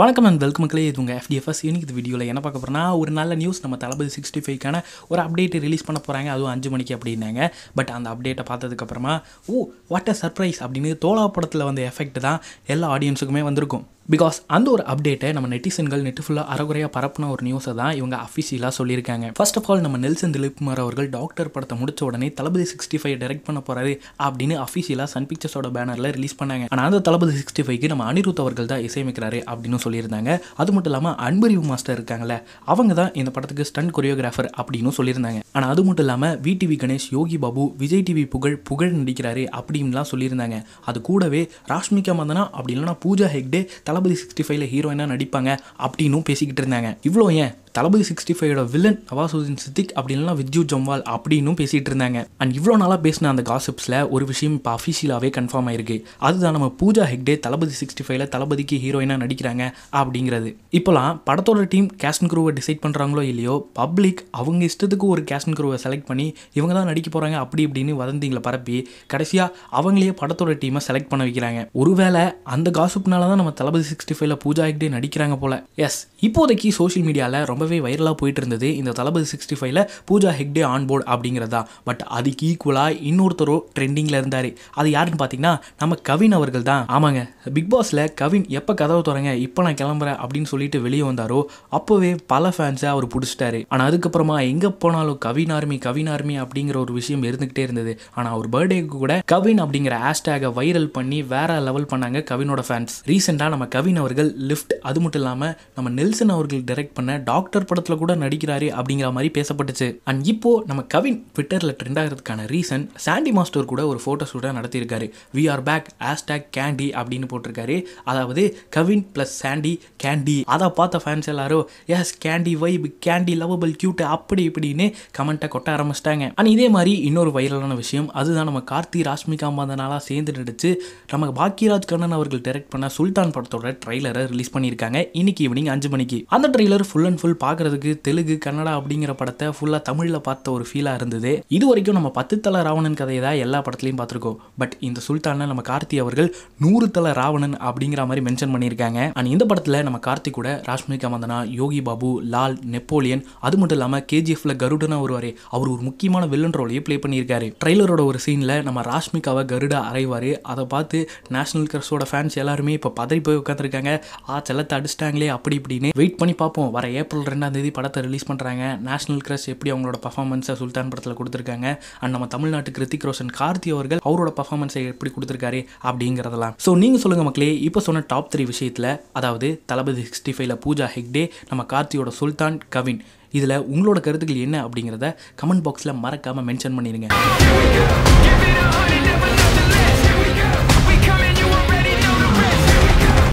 வணக்கம் and welcome மக்களே இது உங்கள் எஃப்டிஎஃப்எஸ் இன்னைக்கு இந்த வீடியோவில் என்ன பார்க்க போகிறோம்னா ஒரு நல்ல நியூஸ் நம்ம தளபதி சிக்ஸ்டி ஃபைவ்க்கான ஒரு அப்டேட் ரிலீஸ் பண்ண போகிறாங்க அதுவும் அஞ்சு மணிக்கு அப்படின்னாங்க பட் அந்த அப்டேட்டை பார்த்ததுக்கப்புறமா ஓ வாட் அ சர்ப்ரைஸ் அப்படின்னு தோலா படத்தில் வந்த எஃபெக்ட் தான் எல்லா ஆடியன்ஸுக்குமே வந்திருக்கும் பிகாஸ் அந்த ஒரு அப்டேட்டை நம்ம நெட்டிசன்கள் நெட்டு ஃபுல்லாக அறகுறையாக பரப்புன ஒரு நியூஸை தான் இவங்க அஃபிஷியலாக சொல்லியிருக்காங்க ஃபர்ஸ்ட் ஆஃப் ஆல் நம்ம நெல்சன் திலீப்குமார் அவர்கள் டாக்டர் படத்தை முடிச்ச உடனே தளபதி சிக்ஸ்டி ஃபைவ் டைரக்ட் பண்ண போகிறாரு அப்படின்னு அஃபிஷியலாக சன் பிக்சர்ஸோட பேனரில் ரிலீஸ் பண்ணாங்க ஆனால் அந்த தளபதி சிக்ஸ்டி ஃபைவ்க்கு நம்ம அனிருத் அவர்கள் தான் இசையமைக்கிறாரு அப்படின்னு சொல்லியிருந்தாங்க அது மட்டும் இல்லாமல் அன்பறிவு மாஸ்டர் இருக்காங்களே அவங்க தான் இந்த படத்துக்கு ஸ்டன்ட் கொரியோகிராஃபர் அப்படின்னு சொல்லியிருந்தாங்க ஆனால் அது மட்டும் இல்லாமல் டிவி கணேஷ் யோகி பாபு விஜய் டிவி புகழ் புகழ் நடிக்கிறாரு அப்படின்லாம் சொல்லியிருந்தாங்க அது கூடவே ராஷ்மிகா மந்தனா அப்படி இல்லைன்னா பூஜா ஹெக்டே தளபதி தளபதி சிக்ஸ்டி ஃபைவ்ல ஹீரோயினாக நடிப்பாங்க அப்படின்னும் பேசிக்கிட்டு இருந்தாங்க இவ்வளோ ஏன் தளபதி சிக்ஸ்டி ஃபைவோட வில்லன் நவாசுதீன் சித்திக் அப்படின்லாம் வித்யுத் ஜம்வால் அப்படின்னு பேசிகிட்டு இருந்தாங்க அண்ட் இவ்வளோ நாளாக பேசின அந்த காசிப்ஸில் ஒரு விஷயம் இப்போ அஃபிஷியலாகவே கன்ஃபார்ம் ஆயிருக்கு அதுதான் நம்ம பூஜா ஹெக்டே தளபதி சிக்ஸ்டி ஃபைவ்ல தளபதிக்கு ஹீரோயினாக நடிக்கிறாங்க அப்படிங்கிறது இப்போலாம் படத்தோட டீம் கேஸ்டன் குரூவை டிசைட் பண்ணுறாங்களோ இல்லையோ பப்ளிக் அவங்க இஷ்டத்துக்கு ஒரு கேஸ்டன் குரூவை செலக்ட் பண்ணி இவங்க தான் நடிக்க போகிறாங்க அப்படி இப்படின்னு வதந்திங்களை பரப்பி கடைசியாக அவங்களே படத்தோட டீமை செலக்ட் பண்ண வைக்கிறாங்க ஒருவேளை அந்த காசிப்னால தான் நம்ம தளபதி சிக்ஸ்டி ஃபைவ்ல பூஜா ஹெக்டே நடிக்கிறாங்க போல எஸ் இப்போதைக்கு சோஷியல் மீடியாவில் ரொம்ப ரொம்பவே வைரலாக போயிட்டு இருந்தது இந்த தளபதி சிக்ஸ்டி ஃபைவ்ல பூஜா ஹெக்டே ஆன்போர்டு அப்படிங்கிறதா பட் அதுக்கு ஈக்குவலாக இன்னொருத்தரோ ட்ரெண்டிங்கில் இருந்தார் அது யாருன்னு பார்த்தீங்கன்னா நம்ம கவின் அவர்கள் தான் ஆமாங்க பிக் பாஸில் கவின் எப்போ கதவை தொடங்க இப்போ நான் கிளம்புறேன் அப்படின்னு சொல்லிட்டு வெளியே வந்தாரோ அப்போவே பல ஃபேன்ஸை அவர் பிடிச்சிட்டாரு ஆனால் அதுக்கப்புறமா எங்கே போனாலும் கவின் ஆர்மி கவின் ஆர்மி அப்படிங்கிற ஒரு விஷயம் இருந்துகிட்டே இருந்தது ஆனால் அவர் பர்த்டேக்கு கூட கவின் அப்படிங்கிற ஹேஷ்டேகை வைரல் பண்ணி வேற லெவல் பண்ணாங்க கவினோட ஃபேன்ஸ் ரீசெண்டாக நம்ம கவின் அவர்கள் லிஃப்ட் அது மட்டும் இல்லாமல் நம்ம நெல்சன் அவர்கள் டைரக்ட் பண்ண டாக்டர் டாக்டர் படத்தில் கூட நடிக்கிறாரு அப்படிங்கிற மாதிரி பேசப்பட்டுச்சு அண்ட் இப்போ நம்ம கவின் ட்விட்டரில் ட்ரெண்ட் ஆகிறதுக்கான ரீசன் சாண்டி மாஸ்டர் கூட ஒரு ஃபோட்டோ ஷூட்டாக நடத்தியிருக்காரு we are back hashtag Candy அப்படின்னு போட்டிருக்காரு அதாவது கவின் ப்ளஸ் சாண்டி கேண்டி அதை பார்த்த ஃபேன்ஸ் எல்லாரும் yes Candy vibe Candy lovable cute அப்படி இப்படின்னு கமெண்ட்டை கொட்ட ஆரம்பிச்சிட்டாங்க அண்ட் இதே மாதிரி இன்னொரு வைரலான விஷயம் அதுதான் நம்ம கார்த்தி ராஷ்மிகா மாதனாலாம் சேர்ந்து நடிச்சு நமக்கு பாக்கியராஜ் கண்ணன் அவர்கள் டைரக்ட் பண்ண சுல்தான் படத்தோட ட்ரெய்லரை ரிலீஸ் பண்ணியிருக்காங்க இன்னைக்கு ஈவினிங் அஞ்சு மணிக்கு அந்த ட்ரைலர் ஃபுல் அண்ட் ஃபுல் பார்க்குறதுக்கு தெலுங்கு கன்னடா அப்படிங்கிற படத்தை ஃபுல்லாக தமிழில் பார்த்த ஒரு ஃபீலாக இருந்தது இது வரைக்கும் நம்ம பத்து தலை ராவணன் கதையை தான் எல்லா படத்துலையும் பார்த்துருக்கோம் பட் இந்த சுல்தானை நம்ம கார்த்தி அவர்கள் நூறு தலை ராவணன் அப்படிங்கிற மாதிரி மென்ஷன் பண்ணியிருக்காங்க அண்ட் இந்த படத்தில் நம்ம கார்த்தி கூட ராஷ்மிகா மந்தனா யோகி பாபு லால் நெப்போலியன் அது மட்டும் இல்லாமல் கேஜிஎஃப்ல கருடனா வருவார் அவர் ஒரு முக்கியமான வில்லன் ரோலையும் ப்ளே பண்ணியிருக்காரு ட்ரெய்லரோட ஒரு சீனில் நம்ம ராஷ்மிகாவை கருடா அறைவார் அதை பார்த்து நேஷனல் கிரஸோட ஃபேன்ஸ் எல்லாருமே இப்போ பதறி போய் உட்காந்துருக்காங்க ஆ செல்லத்தை அடிச்சிட்டாங்களே அப்படி இப்படின்னு வெயிட் பண்ணி பார்ப்போம் வர ஏப்ரல் ரெண்டாந்தேதி படத்தை ரிலீஸ் பண்ணுறாங்க நேஷனல் கிரஷ் எப்படி அவங்களோட பர்ஃபார்மன்ஸை சுல்தான் படத்தில் கொடுத்துருக்காங்க அண்ட் நம்ம தமிழ்நாட்டு கிருத்திக் ரோஷன் கார்த்தி அவர்கள் அவரோட பர்ஃபார்மன்ஸை எப்படி கொடுத்துருக்காரு அப்படிங்கிறதெல்லாம் ஸோ நீங்கள் சொல்லுங்கள் மக்களே இப்போ சொன்ன டாப் த்ரீ விஷயத்தில் அதாவது தளபதி சிக்ஸ்டி ஃபைவ்ல பூஜா ஹெக்டே நம்ம கார்த்தியோட சுல்தான் கவின் இதில் உங்களோட கருத்துக்கள் என்ன அப்படிங்கிறத கமெண்ட் பாக்ஸில் மறக்காமல் மென்ஷன் பண்ணிடுங்க